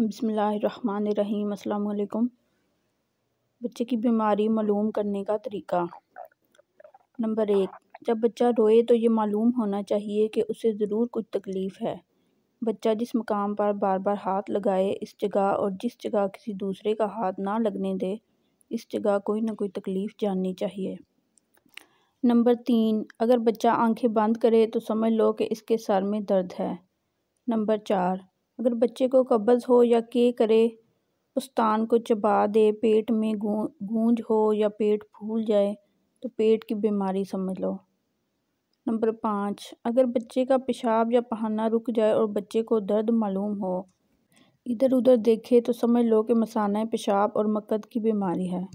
बसमीम अल्लाम बच्चे की बीमारी मालूम करने का तरीका नंबर एक जब बच्चा रोए तो ये मालूम होना चाहिए कि उसे ज़रूर कुछ तकलीफ़ है बच्चा जिस मकाम पर बार बार हाथ लगाए इस जगह और जिस जगह किसी दूसरे का हाथ ना लगने दे इस जगह कोई ना कोई तकलीफ़ जाननी चाहिए नंबर तीन अगर बच्चा आंखें बंद करे तो समझ लो कि इसके सर में दर्द है नंबर चार अगर बच्चे को कब्ज़ हो या के करे उस्तान को चबा दे पेट में गूंज हो या पेट फूल जाए तो पेट की बीमारी समझ लो नंबर पाँच अगर बच्चे का पेशाब या पहाना रुक जाए और बच्चे को दर्द मालूम हो इधर उधर देखे तो समझ लो कि मसाना पेशाब और मकद की बीमारी है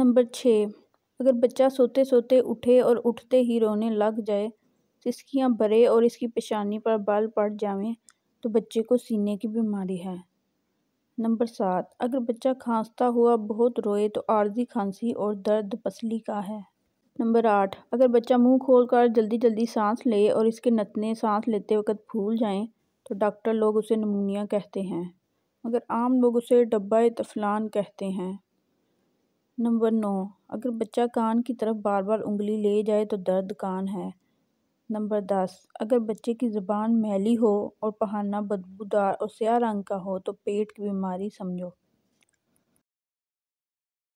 नंबर छः अगर बच्चा सोते सोते उठे और उठते ही रोने लग जाए सिसकियाँ भरे और इसकी पेशानी पर बाल पड़ जाएं तो बच्चे को सीने की बीमारी है नंबर सात अगर बच्चा खांसता हुआ बहुत रोए तो आर्जी खांसी और दर्द पसली का है नंबर आठ अगर बच्चा मुंह खोलकर जल्दी जल्दी सांस ले और इसके नतने सांस लेते वक्त फूल जाएं तो डॉक्टर लोग उसे नमूनिया कहते हैं मगर आम लोग उसे डब्बा तफलान कहते हैं नंबर नौ अगर बच्चा कान की तरफ बार बार उंगली ले जाए तो दर्द कान है नंबर दस अगर बच्चे की जबान मैली हो और पहाना बदबूदार और स्याह रंग का हो तो पेट की बीमारी समझो